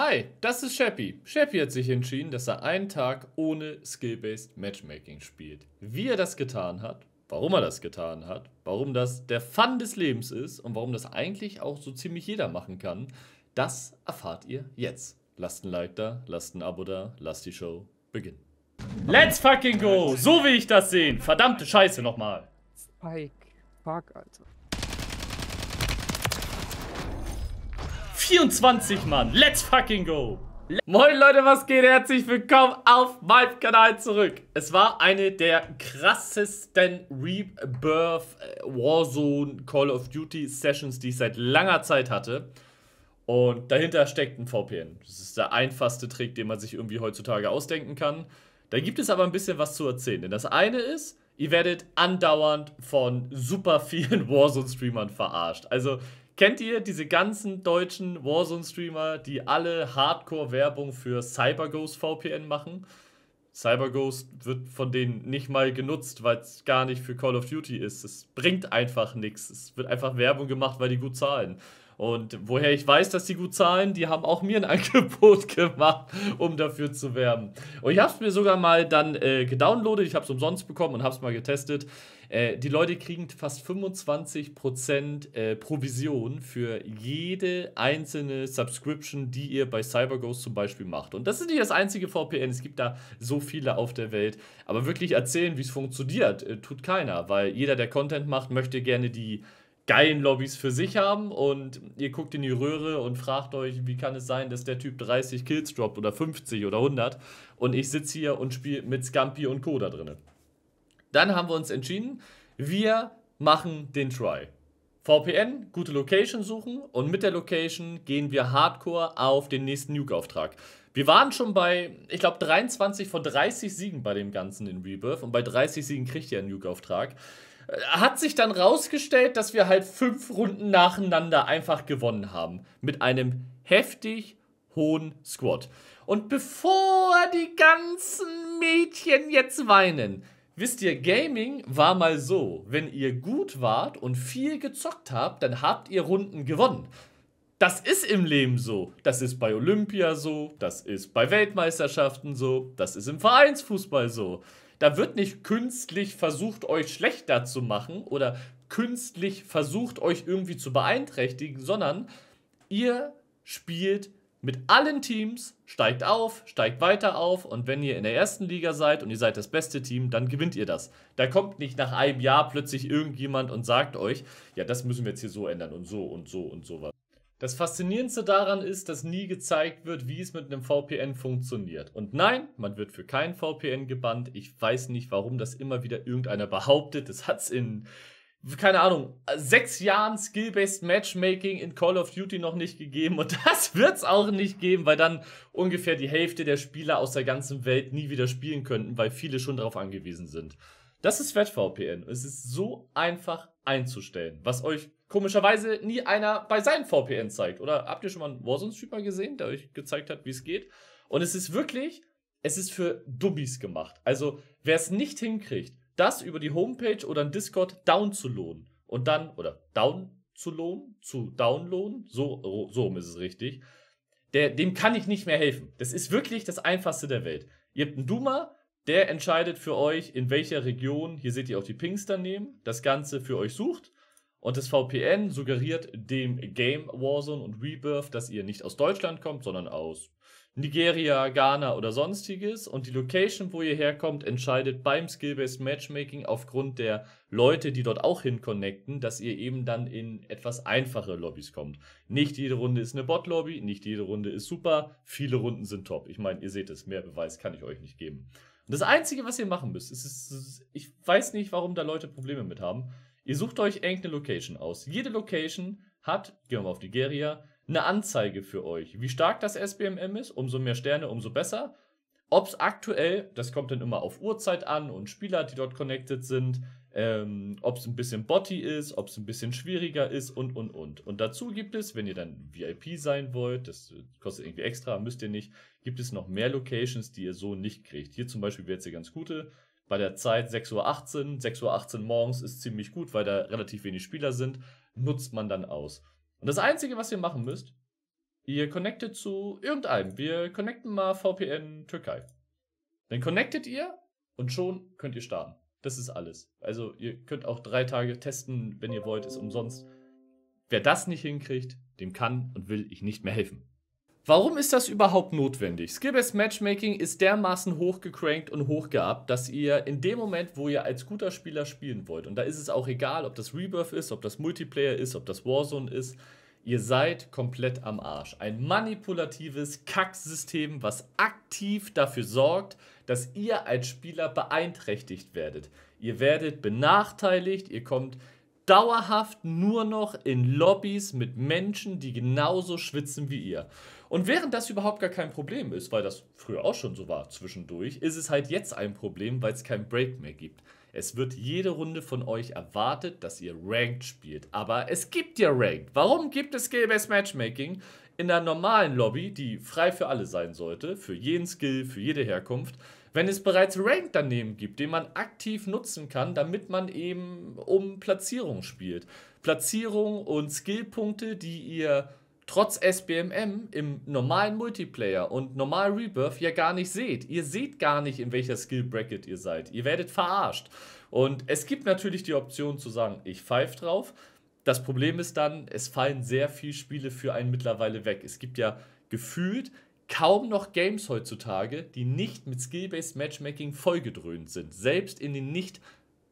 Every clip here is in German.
Hi, das ist Shappy. Shappy hat sich entschieden, dass er einen Tag ohne Skill-Based Matchmaking spielt. Wie er das getan hat, warum er das getan hat, warum das der Fun des Lebens ist und warum das eigentlich auch so ziemlich jeder machen kann, das erfahrt ihr jetzt. Lasst ein Like da, lasst ein Abo da, lasst die Show beginnen. Let's fucking go! So will ich das sehen! Verdammte Scheiße nochmal! Spike, fuck, Alter. 24, Mann. Let's fucking go. Moin Leute, was geht? Herzlich willkommen auf meinem Kanal zurück. Es war eine der krassesten Rebirth äh, Warzone Call of Duty Sessions, die ich seit langer Zeit hatte. Und dahinter steckt ein VPN. Das ist der einfachste Trick, den man sich irgendwie heutzutage ausdenken kann. Da gibt es aber ein bisschen was zu erzählen. Denn das eine ist, ihr werdet andauernd von super vielen Warzone-Streamern verarscht. Also Kennt ihr diese ganzen deutschen Warzone-Streamer, die alle Hardcore-Werbung für CyberGhost VPN machen? CyberGhost wird von denen nicht mal genutzt, weil es gar nicht für Call of Duty ist. Es bringt einfach nichts. Es wird einfach Werbung gemacht, weil die gut zahlen. Und woher ich weiß, dass die gut zahlen, die haben auch mir ein Angebot gemacht, um dafür zu werben. Und ich habe es mir sogar mal dann äh, gedownloadet, ich habe es umsonst bekommen und habe es mal getestet. Äh, die Leute kriegen fast 25% äh, Provision für jede einzelne Subscription, die ihr bei CyberGhost zum Beispiel macht. Und das ist nicht das einzige VPN, es gibt da so viele auf der Welt. Aber wirklich erzählen, wie es funktioniert, äh, tut keiner, weil jeder, der Content macht, möchte gerne die geilen Lobbys für sich haben und ihr guckt in die Röhre und fragt euch, wie kann es sein, dass der Typ 30 Kills droppt oder 50 oder 100 und ich sitze hier und spiele mit Scampi und Co. da drin. Dann haben wir uns entschieden, wir machen den Try. VPN, gute Location suchen und mit der Location gehen wir hardcore auf den nächsten Nuke-Auftrag. Wir waren schon bei, ich glaube, 23 von 30 Siegen bei dem Ganzen in Rebirth und bei 30 Siegen kriegt ihr einen Nuke-Auftrag. Hat sich dann rausgestellt, dass wir halt fünf Runden nacheinander einfach gewonnen haben. Mit einem heftig hohen Squad. Und bevor die ganzen Mädchen jetzt weinen, Wisst ihr, Gaming war mal so, wenn ihr gut wart und viel gezockt habt, dann habt ihr Runden gewonnen. Das ist im Leben so. Das ist bei Olympia so, das ist bei Weltmeisterschaften so, das ist im Vereinsfußball so. Da wird nicht künstlich versucht, euch schlechter zu machen oder künstlich versucht, euch irgendwie zu beeinträchtigen, sondern ihr spielt mit allen Teams, steigt auf, steigt weiter auf und wenn ihr in der ersten Liga seid und ihr seid das beste Team, dann gewinnt ihr das. Da kommt nicht nach einem Jahr plötzlich irgendjemand und sagt euch, ja, das müssen wir jetzt hier so ändern und so und so und sowas. Das Faszinierendste daran ist, dass nie gezeigt wird, wie es mit einem VPN funktioniert. Und nein, man wird für kein VPN gebannt. Ich weiß nicht, warum das immer wieder irgendeiner behauptet. Das hat's in, keine Ahnung, sechs Jahren Skill-Based Matchmaking in Call of Duty noch nicht gegeben. Und das wird's auch nicht geben, weil dann ungefähr die Hälfte der Spieler aus der ganzen Welt nie wieder spielen könnten, weil viele schon darauf angewiesen sind. Das ist FrettVPN. Es ist so einfach einzustellen, was euch komischerweise nie einer bei seinem VPN zeigt. Oder habt ihr schon mal einen Warzone-Streamer gesehen, der euch gezeigt hat, wie es geht? Und es ist wirklich, es ist für Dubbies gemacht. Also, wer es nicht hinkriegt, das über die Homepage oder ein Discord down zu lohnen und dann, oder down zu lohnen, zu downloaden, so, so rum ist es richtig, der, dem kann ich nicht mehr helfen. Das ist wirklich das Einfachste der Welt. Ihr habt einen Duma, der entscheidet für euch, in welcher Region, hier seht ihr auch die Pings daneben, das Ganze für euch sucht. Und das VPN suggeriert dem Game Warzone und Rebirth, dass ihr nicht aus Deutschland kommt, sondern aus Nigeria, Ghana oder sonstiges. Und die Location, wo ihr herkommt, entscheidet beim Skill-Based Matchmaking aufgrund der Leute, die dort auch hinconnecten, dass ihr eben dann in etwas einfache Lobbys kommt. Nicht jede Runde ist eine Bot-Lobby, nicht jede Runde ist super, viele Runden sind top. Ich meine, ihr seht es, mehr Beweis kann ich euch nicht geben. Und das Einzige, was ihr machen müsst, ist, ist, ich weiß nicht, warum da Leute Probleme mit haben. Ihr sucht euch irgendeine Location aus. Jede Location hat, gehen wir mal auf Nigeria, eine Anzeige für euch. Wie stark das SBMM ist, umso mehr Sterne, umso besser. Ob es aktuell, das kommt dann immer auf Uhrzeit an und Spieler, die dort connected sind, ähm, ob es ein bisschen botti ist, ob es ein bisschen schwieriger ist und, und, und. Und dazu gibt es, wenn ihr dann VIP sein wollt, das äh, kostet irgendwie extra, müsst ihr nicht, gibt es noch mehr Locations, die ihr so nicht kriegt. Hier zum Beispiel wäre jetzt eine ganz gute. Bei der Zeit 6.18 Uhr, 6.18 Uhr morgens ist ziemlich gut, weil da relativ wenig Spieler sind, nutzt man dann aus. Und das Einzige, was ihr machen müsst, ihr connectet zu irgendeinem. Wir connecten mal VPN Türkei. Dann connectet ihr und schon könnt ihr starten. Das ist alles. Also ihr könnt auch drei Tage testen, wenn ihr wollt, ist umsonst. Wer das nicht hinkriegt, dem kann und will ich nicht mehr helfen. Warum ist das überhaupt notwendig? Skill-Based Matchmaking ist dermaßen hochgecrankt und hochgeabt, dass ihr in dem Moment, wo ihr als guter Spieler spielen wollt, und da ist es auch egal, ob das Rebirth ist, ob das Multiplayer ist, ob das Warzone ist, Ihr seid komplett am Arsch. Ein manipulatives Kacksystem, was aktiv dafür sorgt, dass ihr als Spieler beeinträchtigt werdet. Ihr werdet benachteiligt, ihr kommt dauerhaft nur noch in Lobbys mit Menschen, die genauso schwitzen wie ihr. Und während das überhaupt gar kein Problem ist, weil das früher auch schon so war zwischendurch, ist es halt jetzt ein Problem, weil es kein Break mehr gibt. Es wird jede Runde von euch erwartet, dass ihr Ranked spielt. Aber es gibt ja Ranked. Warum gibt es Skill-Based Matchmaking? In der normalen Lobby, die frei für alle sein sollte, für jeden Skill, für jede Herkunft, wenn es bereits Ranked daneben gibt, den man aktiv nutzen kann, damit man eben um Platzierung spielt. Platzierung und Skillpunkte, die ihr trotz SBMM im normalen Multiplayer und normal Rebirth ja gar nicht seht. Ihr seht gar nicht, in welcher Skill Bracket ihr seid. Ihr werdet verarscht. Und es gibt natürlich die Option zu sagen, ich pfeif drauf. Das Problem ist dann, es fallen sehr viele Spiele für einen mittlerweile weg. Es gibt ja gefühlt kaum noch Games heutzutage, die nicht mit Skill-Based Matchmaking vollgedröhnt sind. Selbst in den nicht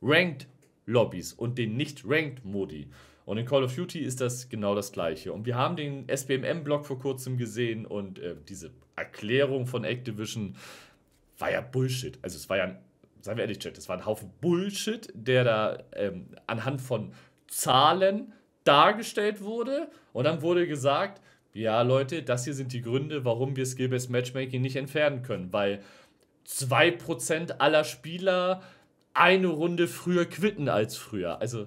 Ranked Lobbys und den nicht Ranked Modi. Und in Call of Duty ist das genau das Gleiche. Und wir haben den SBMM-Blog vor kurzem gesehen und äh, diese Erklärung von Activision war ja Bullshit. Also es war ja, ein, seien wir ehrlich, Chat, es war ein Haufen Bullshit, der da ähm, anhand von Zahlen dargestellt wurde. Und dann wurde gesagt, ja Leute, das hier sind die Gründe, warum wir Skill-Based Matchmaking nicht entfernen können, weil 2% aller Spieler eine Runde früher quitten als früher. Also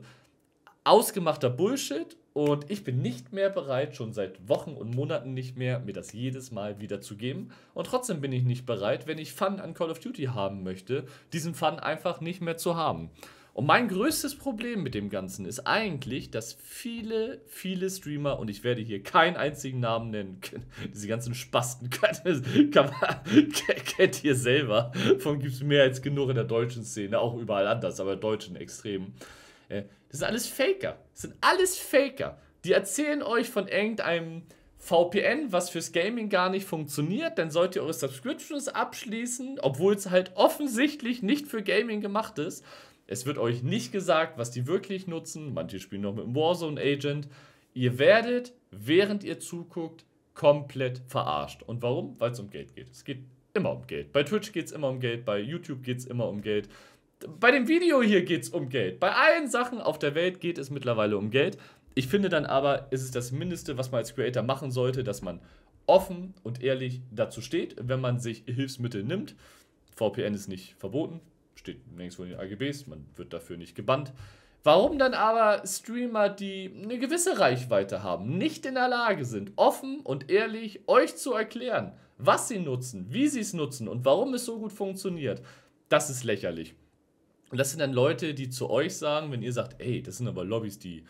ausgemachter Bullshit und ich bin nicht mehr bereit, schon seit Wochen und Monaten nicht mehr, mir das jedes Mal wiederzugeben. Und trotzdem bin ich nicht bereit, wenn ich Fun an Call of Duty haben möchte, diesen Fun einfach nicht mehr zu haben. Und mein größtes Problem mit dem Ganzen ist eigentlich, dass viele, viele Streamer, und ich werde hier keinen einzigen Namen nennen, diese ganzen Spasten kann, kann man, kennt ihr selber. Von gibt es mehr als genug in der deutschen Szene, auch überall anders, aber deutschen extrem. Äh, das sind alles Faker. Das sind alles Faker. Die erzählen euch von irgendeinem VPN, was fürs Gaming gar nicht funktioniert. Dann sollt ihr eure Subscriptions abschließen, obwohl es halt offensichtlich nicht für Gaming gemacht ist. Es wird euch nicht gesagt, was die wirklich nutzen. Manche spielen noch mit dem Warzone-Agent. Ihr werdet, während ihr zuguckt, komplett verarscht. Und warum? Weil es um Geld geht. Es geht immer um Geld. Bei Twitch geht es immer um Geld, bei YouTube geht es immer um Geld bei dem Video hier geht es um Geld. Bei allen Sachen auf der Welt geht es mittlerweile um Geld. Ich finde dann aber, ist es das Mindeste, was man als Creator machen sollte, dass man offen und ehrlich dazu steht, wenn man sich Hilfsmittel nimmt. VPN ist nicht verboten, steht nirgendwo in den AGBs, man wird dafür nicht gebannt. Warum dann aber Streamer, die eine gewisse Reichweite haben, nicht in der Lage sind, offen und ehrlich euch zu erklären, was sie nutzen, wie sie es nutzen und warum es so gut funktioniert, das ist lächerlich. Und das sind dann Leute, die zu euch sagen, wenn ihr sagt, ey, das sind aber Lobbys, die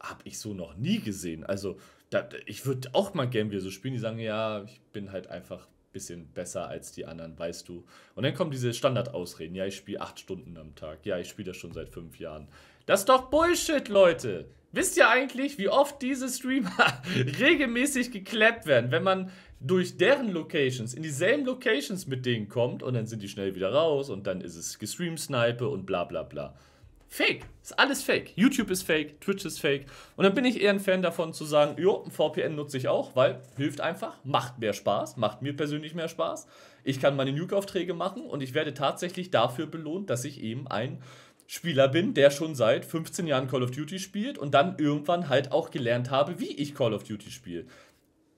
habe ich so noch nie gesehen. Also da, ich würde auch mal gern wieder so spielen, die sagen, ja, ich bin halt einfach ein bisschen besser als die anderen, weißt du. Und dann kommen diese Standardausreden, ja, ich spiele acht Stunden am Tag, ja, ich spiele das schon seit fünf Jahren. Das ist doch Bullshit, Leute. Wisst ihr eigentlich, wie oft diese Streamer regelmäßig geklappt werden, wenn man durch deren Locations in dieselben Locations mit denen kommt und dann sind die schnell wieder raus und dann ist es gestreamt-Snipe und bla bla bla. Fake. Ist alles fake. YouTube ist fake, Twitch ist fake. Und dann bin ich eher ein Fan davon zu sagen, jo, ein VPN nutze ich auch, weil hilft einfach, macht mehr Spaß, macht mir persönlich mehr Spaß. Ich kann meine Nuke-Aufträge machen und ich werde tatsächlich dafür belohnt, dass ich eben ein Spieler bin, der schon seit 15 Jahren Call of Duty spielt und dann irgendwann halt auch gelernt habe, wie ich Call of Duty spiele.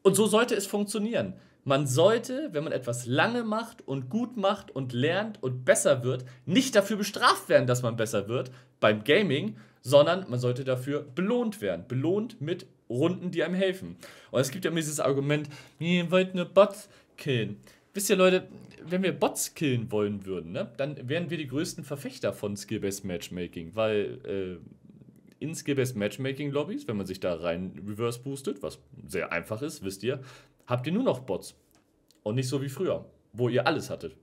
Und so sollte es funktionieren. Man sollte, wenn man etwas lange macht und gut macht und lernt und besser wird, nicht dafür bestraft werden, dass man besser wird beim Gaming, sondern man sollte dafür belohnt werden. Belohnt mit Runden, die einem helfen. Und es gibt ja immer dieses Argument, wir wollten nur Bots killen. Wisst ihr, Leute, wenn wir Bots killen wollen würden, ne, dann wären wir die größten Verfechter von Skill-Based Matchmaking, weil äh, in Skillbase Matchmaking Lobbys, wenn man sich da rein reverse boostet, was sehr einfach ist, wisst ihr, habt ihr nur noch Bots. Und nicht so wie früher, wo ihr alles hattet.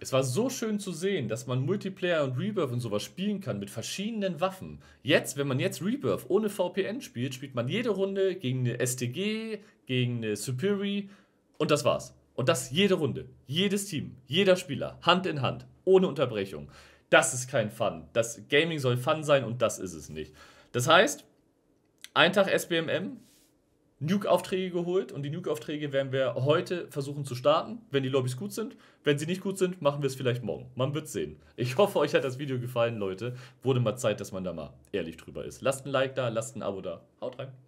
Es war so schön zu sehen, dass man Multiplayer und Rebirth und sowas spielen kann mit verschiedenen Waffen. Jetzt, wenn man jetzt Rebirth ohne VPN spielt, spielt man jede Runde gegen eine STG, gegen eine Superi und das war's. Und das jede Runde, jedes Team, jeder Spieler, Hand in Hand, ohne Unterbrechung. Das ist kein Fun. Das Gaming soll Fun sein und das ist es nicht. Das heißt, ein Tag SBMM, Nuke-Aufträge geholt und die Nuke-Aufträge werden wir heute versuchen zu starten, wenn die Lobbys gut sind. Wenn sie nicht gut sind, machen wir es vielleicht morgen. Man wird sehen. Ich hoffe, euch hat das Video gefallen, Leute. Wurde mal Zeit, dass man da mal ehrlich drüber ist. Lasst ein Like da, lasst ein Abo da. Haut rein.